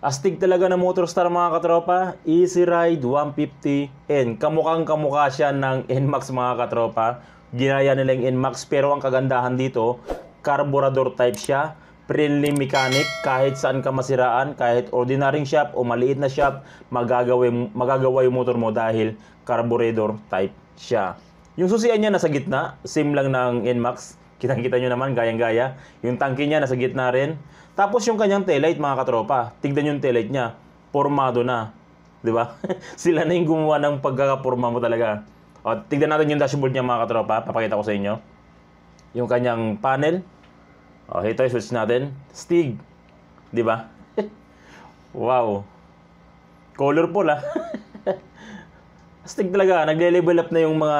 Astig talaga ng Motorstar mga katropa, Easy Ride 150N. Kamukhang kamukha siya ng NMAX mga katropa. Ginaya nila yung NMAX pero ang kagandahan dito, carburetor type siya. Friendly mechanic, kahit saan ka masiraan, kahit ordinaryong shop o maliit na shop, magagawa, magagawa yung motor mo dahil carburetor type siya. Yung susian niya nasa gitna, same lang ng NMAX Kitang-kita nyo naman, gayang-gaya. Yung tangke niya nasa gitna rin. Tapos yung kanyang taillight, mga katropa, tignan yung taillight niya, formado na. 'Di ba? Sila na yung gumawa ng pagkakaporma mo talaga. O, tignan natin yung dashboard niya mga katropa. Papakita ko sa inyo. Yung kanyang panel. O, ito yung switch natin. Stig. 'Di ba? wow. Colorful ah. Astig talaga, nagle-level up na yung mga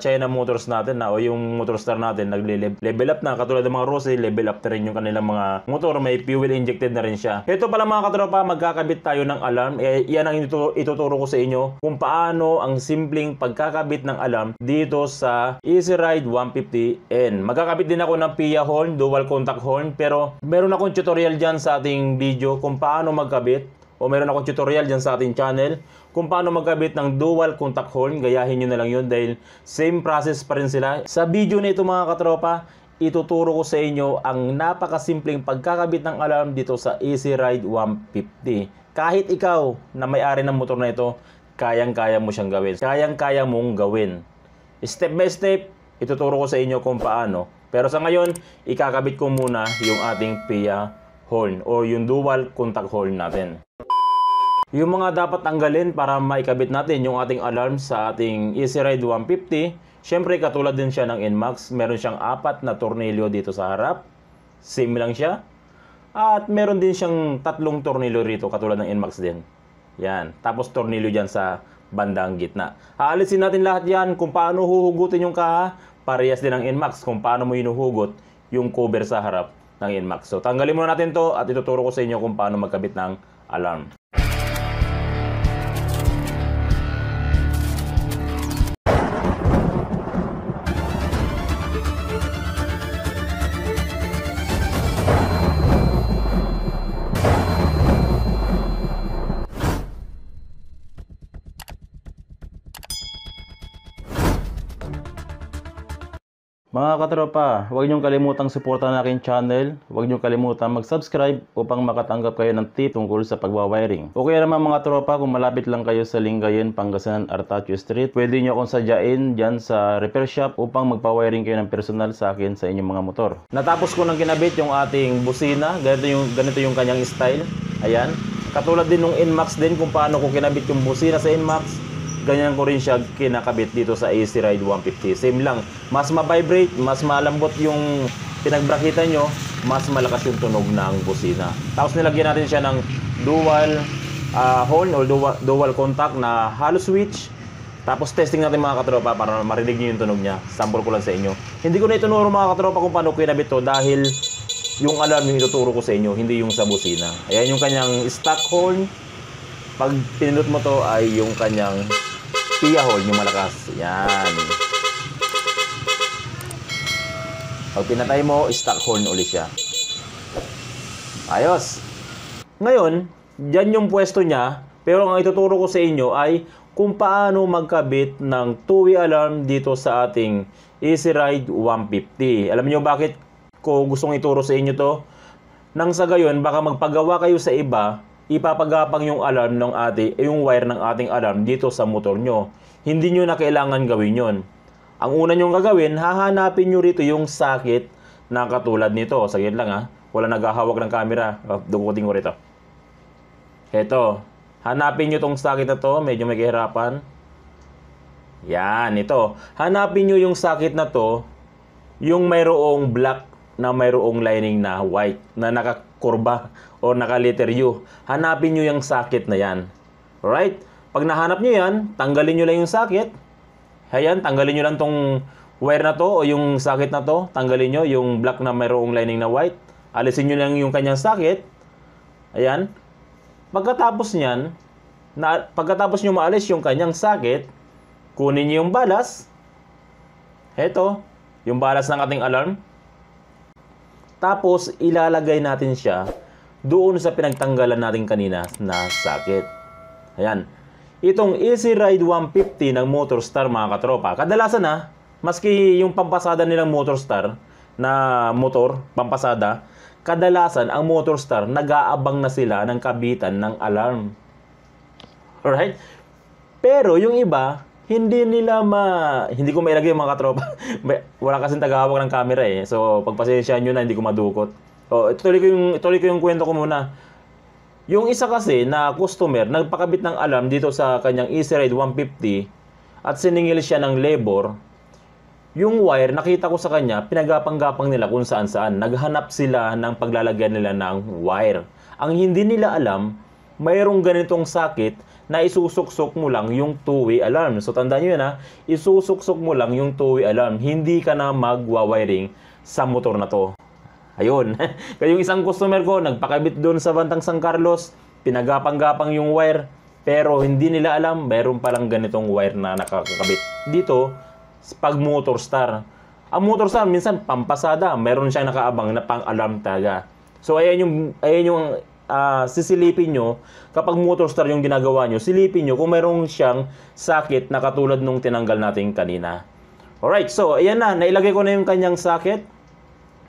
China motors natin na o yung motorstar natin nagle-level up na katulad ng mga Rossi, level up na rin yung kanilang mga motor, may fuel injected na rin siya. Ito pala mga katropa, magkakabit tayo ng alarm. Eh, yan ang ituturo, ituturo ko sa inyo kung paano ang simpleng pagkakabit ng alarm dito sa Easy Ride 150N. Magkakabit din ako ng PIA horn, dual contact horn, pero meron akong tutorial dyan sa ating video kung paano magkabit o meron akong tutorial dyan sa ating channel kung paano magkabit ng dual contact horn. Gayahin nyo na lang yun dahil same process pa rin sila. Sa video na ito mga katropa, ituturo ko sa inyo ang napakasimpleng pagkakabit ng alarm dito sa Easy Ride 150. Kahit ikaw na may-ari ng motor na ito, kayang-kaya mo siyang gawin. Kayang-kaya mong gawin. Step by step, ituturo ko sa inyo kung paano. Pero sa ngayon, ikakabit ko muna yung ating PIA horn or yung dual contact horn natin. Yung mga dapat tanggalin para maikabit natin yung ating alarm sa ating Easy Ride 150, syempre katulad din siya ng Nmax, meron siyang apat na tornilyo dito sa harap. Same lang siya. At meron din siyang tatlong tornilyo rito katulad ng Nmax din. Yan. Tapos tornilyo dyan sa bandang gitna. Haalisin natin lahat yan kung paano huhugutin yung kaha. Parehas din ng Nmax kung paano mo hinuhugot yung cover sa harap ng Nmax. So tanggalin muna natin to at ituturo ko sa inyo kung paano magkabit ng alarm. Mga katropa, huwag niyong kalimutang suportahan na aking channel. Huwag niyong kalimutang mag-subscribe upang makatanggap kayo ng tip tungkol sa pagwawiring. Okay naman mga tropa, kung malapit lang kayo sa Lingayen, Pangasinan, Artacho Street, pwede niyo akong sadyain dyan sa repair shop upang magpawiring kayo ng personal sa akin sa inyong mga motor. Natapos ko nang kinabit yung ating busina. Ganito yung, ganito yung kanyang style. Ayan. Katulad din ng Inmax din kung paano ko kinabit yung busina sa Inmax ganyan ko rin siya kinakabit dito sa AC Ride 150. Same lang. Mas ma-vibrate, mas malambot yung pinagbrakitan nyo, mas malakas yung tunog ng busina. Tapos nilagyan natin siya ng dual uh, ah, horn or dual, dual contact na hollow switch. Tapos testing natin mga katropa para marinig niyo yung tunog niya. Sample ko lang sa inyo. Hindi ko na itunuro mga katropa kung paano ko to dahil yung alarm yung ituturo ko sa inyo, hindi yung sa busina. Ayan yung kanyang stock horn. Pag pinindot mo to ay yung kanyang Pia hold yung malakas. Yan. Pag pinatay mo, stack horn ulit siya. Ayos. Ngayon, dyan yung pwesto niya. Pero ang ituturo ko sa inyo ay kung paano magkabit ng two-way alarm dito sa ating Easy Ride 150. Alam niyo bakit ko gustong ituro sa inyo to? Nang sa gayon, baka magpagawa kayo sa iba ipapagapang yung alarm ng ate, eh, yung wire ng ating alarm dito sa motor nyo. Hindi nyo na kailangan gawin yon. Ang una nyong gagawin, hahanapin nyo rito yung sakit na katulad nito. Saglit lang ha. Wala naghahawak ng camera. Oh, Dukutin ko rito. Ito. Hanapin nyo tong sakit na to. Medyo may kahirapan. Yan, ito. Hanapin nyo yung sakit na to. Yung mayroong black na mayroong lining na white na naka kurba o nakaletter U. Hanapin nyo yung socket na yan. Alright? Pag nahanap nyo yan, tanggalin nyo lang yung socket. Ayan, tanggalin nyo lang tong wire na to o yung socket na to. Tanggalin nyo yung black na mayroong lining na white. Alisin nyo lang yung kanyang socket. Ayan. Pagkatapos nyan, na, pagkatapos nyo maalis yung kanyang socket, kunin nyo yung balas. Heto, yung balas ng ating alarm. Tapos, ilalagay natin siya doon sa pinagtanggalan natin kanina na socket. Ayan. Itong Easy Ride 150 ng Motorstar mga katropa, kadalasan na, ah, maski yung pampasada nilang Motorstar na motor, pampasada, kadalasan ang Motorstar nag-aabang na sila ng kabitan ng alarm. Alright? Pero yung iba, hindi nila ma... Hindi ko mailagay mga katropa. Wala kasing tagahawak ng camera eh. So, pagpasensyahan nyo na, hindi ko madukot. O, ituloy ko yung, ituloy ko yung kwento ko muna. Yung isa kasi na customer, nagpakabit ng alarm dito sa kanyang Easy Ride 150 at siningil siya ng labor. Yung wire, nakita ko sa kanya, pinagapanggapang nila kung saan-saan. Naghanap sila ng paglalagyan nila ng wire. Ang hindi nila alam, mayroong ganitong sakit na isusuksok mo lang yung two-way alarm. So tandaan nyo yun ha, isusuksok mo lang yung two-way alarm. Hindi ka na magwa sa motor na to. Ayun. Kaya yung isang customer ko, nagpakabit doon sa bantang San Carlos, pinagapang-gapang yung wire, pero hindi nila alam, mayroon palang ganitong wire na nakakakabit. Dito, pag motor star. Ang motor star, minsan pampasada, mayroon siyang nakaabang na pang-alarm talaga. So ayan yung ayan yung uh, sisilipin nyo, kapag motor star yung ginagawa nyo, silipin nyo kung mayroong siyang socket na katulad nung tinanggal natin kanina. Alright, so ayan na, nailagay ko na yung kanyang socket.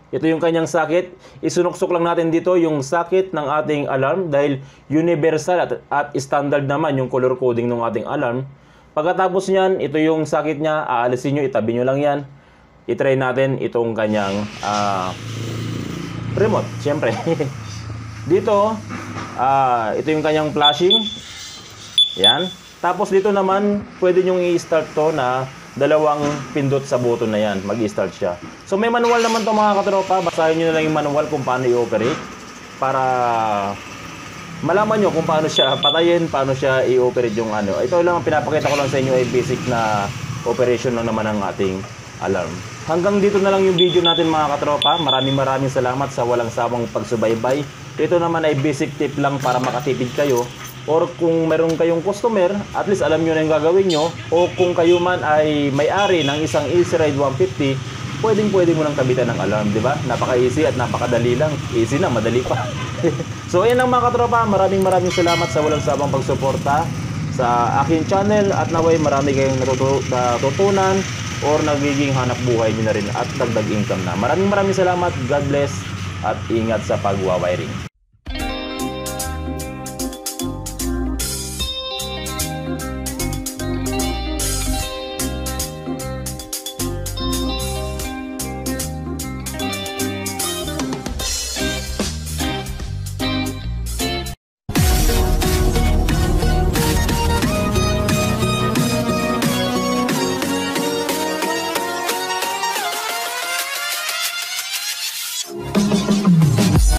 Ito yung kanyang socket. Isunuksok lang natin dito yung socket ng ating alarm dahil universal at, at standard naman yung color coding ng ating alarm. Pagkatapos niyan, ito yung socket niya. Aalisin nyo, itabi nyo lang yan. Itry natin itong kanyang uh, remote, syempre. Dito, uh, ito yung kanyang flashing. Yan. Tapos dito naman, pwede nyong i-start to na dalawang pindot sa button na yan. Mag-start siya. So may manual naman to mga katropa. Basahin nyo na lang yung manual kung paano i-operate. Para malaman nyo kung paano siya patayin, paano siya i-operate yung ano. Ito lang ang pinapakita ko lang sa inyo ay basic na operation lang naman ng ating alarm. Hanggang dito na lang yung video natin mga katropa. Maraming maraming salamat sa walang sawang pagsubaybay. Ito naman ay basic tip lang para makatipid kayo. Or kung meron kayong customer, at least alam nyo na yung gagawin nyo. O kung kayo man ay may-ari ng isang Easy Ride 150, pwedeng pwede mo nang kabitan ng alarm, di ba? Napaka-easy at napakadali lang. Easy na, madali pa. so, ayan lang mga katropa. Maraming maraming salamat sa walang sawang pagsuporta sa aking channel at naway marami kayong natutunan or nagiging hanap buhay nyo na rin at dagdag income na. Maraming maraming salamat. God bless at ingat sa pagwawiring.